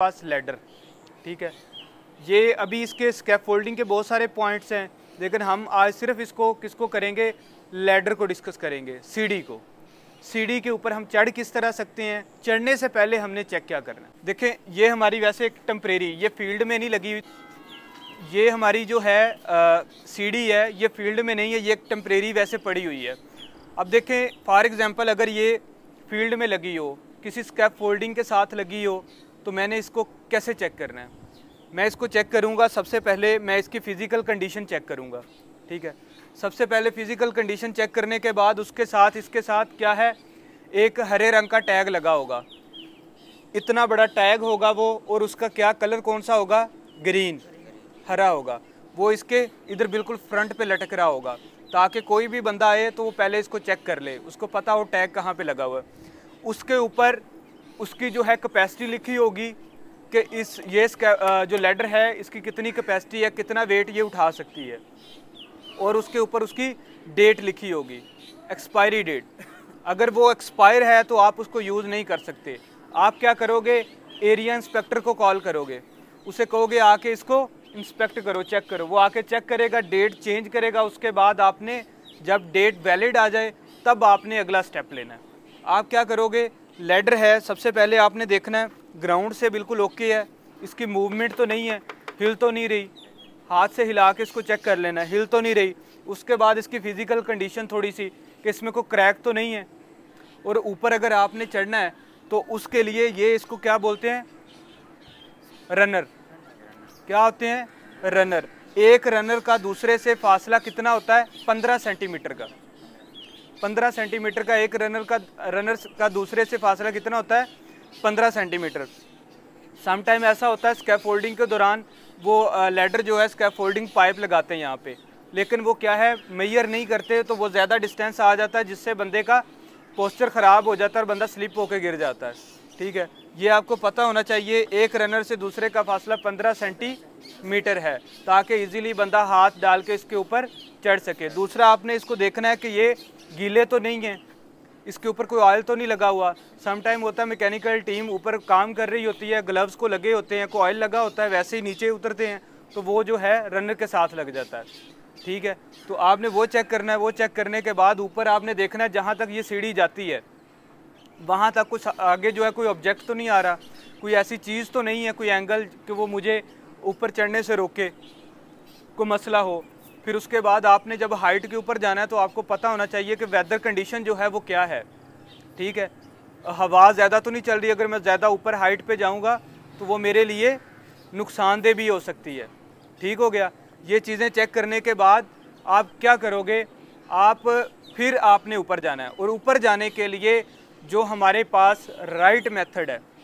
पास ladder ठीक है ये अभी इसके स्केप फोल्डिंग के बहुत सारे पॉइंट्स हैं लेकिन हम आज सिर्फ इसको किसको करेंगे लेडर को डिस्कस करेंगे सीढ़ी को सीढ़ी के ऊपर हम चढ़ किस तरह सकते हैं चढ़ने से पहले हमने चेक क्या करना है देखें ये हमारी वैसे एक टम्परेरी ये फील्ड में नहीं लगी हुई ये हमारी जो है सीढ़ी है ये फील्ड में नहीं है ये एक टम्परेरी वैसे पड़ी हुई है अब देखें फॉर एग्ज़ाम्पल अगर ये फील्ड में लगी हो किसी स्कैप फोल्डिंग के साथ लगी हो तो मैंने इसको कैसे चेक करना है मैं इसको चेक करूँगा सबसे पहले मैं इसकी फ़िज़िकल कंडीशन चेक करूँगा ठीक है सबसे पहले फ़िज़िकल कंडीशन चेक करने के बाद उसके साथ इसके साथ क्या है एक हरे रंग का टैग लगा होगा इतना बड़ा टैग होगा वो और उसका क्या कलर कौन सा होगा ग्रीन हरा होगा वो इसके इधर बिल्कुल फ्रंट पे लटक रहा होगा ताकि कोई भी बंदा आए तो वो पहले इसको चेक कर ले उसको पता हो टैग कहाँ पे लगा हुआ है उसके ऊपर उसकी जो है कैपेसिटी लिखी होगी कि इस ये जो लेडर है इसकी कितनी कैपेसिटी है कितना वेट ये उठा सकती है और उसके ऊपर उसकी डेट लिखी होगी एक्सपायरी डेट अगर वो एक्सपायर है तो आप उसको यूज़ नहीं कर सकते आप क्या करोगे एरिया इंस्पेक्टर को कॉल करोगे उसे कहोगे आके इसको इंस्पेक्ट करो चेक करो वो आके चेक करेगा डेट चेंज करेगा उसके बाद आपने जब डेट वैलिड आ जाए तब आपने अगला स्टेप लेना है आप क्या करोगे लेडर है सबसे पहले आपने देखना है ग्राउंड से बिल्कुल ओके है इसकी मूवमेंट तो नहीं है हिल तो नहीं रही हाथ से हिला के इसको चेक कर लेना है हिल तो नहीं रही उसके बाद इसकी फ़िज़िकल कंडीशन थोड़ी सी कि इसमें कोई क्रैक तो नहीं है और ऊपर अगर आपने चढ़ना है तो उसके लिए ये इसको क्या बोलते हैं रनर क्या होते हैं रनर एक रनर का दूसरे से फासला कितना होता है पंद्रह सेंटीमीटर का पंद्रह सेंटीमीटर का एक रनर का रनर का दूसरे से फासला कितना होता है पंद्रह सेंटीमीटर समटाइम ऐसा होता है स्कैप फोल्डिंग के दौरान वो लेडर जो है स्कैप फोल्डिंग पाइप लगाते हैं यहाँ पे लेकिन वो क्या है मैयर नहीं करते तो वो ज़्यादा डिस्टेंस आ जाता है जिससे बंदे का पोस्चर ख़राब हो जाता है और बंदा स्लिप होकर गिर जाता है ठीक है ये आपको पता होना चाहिए एक रनर से दूसरे का फासला पंद्रह सेंटी मीटर है ताकि इजीली बंदा हाथ डाल के इसके ऊपर चढ़ सके दूसरा आपने इसको देखना है कि ये गीले तो नहीं हैं इसके ऊपर कोई ऑयल तो नहीं लगा हुआ समटाइम होता है मैकेनिकल टीम ऊपर काम कर रही होती है ग्लव्स को लगे होते हैं कोई ऑयल लगा होता है वैसे ही नीचे उतरते हैं तो वो जो है रनर के साथ लग जाता है ठीक है तो आपने वो चेक करना है वो चेक करने के बाद ऊपर आपने देखना है जहाँ तक ये सीढ़ी जाती है वहाँ तक कुछ आगे जो है कोई ऑब्जेक्ट तो नहीं आ रहा कोई ऐसी चीज़ तो नहीं है कोई एंगल कि वो मुझे ऊपर चढ़ने से रोके कोई मसला हो फिर उसके बाद आपने जब हाइट के ऊपर जाना है तो आपको पता होना चाहिए कि वेदर कंडीशन जो है वो क्या है ठीक है हवा ज़्यादा तो नहीं चल रही अगर मैं ज़्यादा ऊपर हाइट पे जाऊँगा तो वो मेरे लिए नुकसानदेह भी हो सकती है ठीक हो गया ये चीज़ें चेक करने के बाद आप क्या करोगे आप फिर आपने ऊपर जाना है और ऊपर जाने के लिए जो हमारे पास राइट मेथड है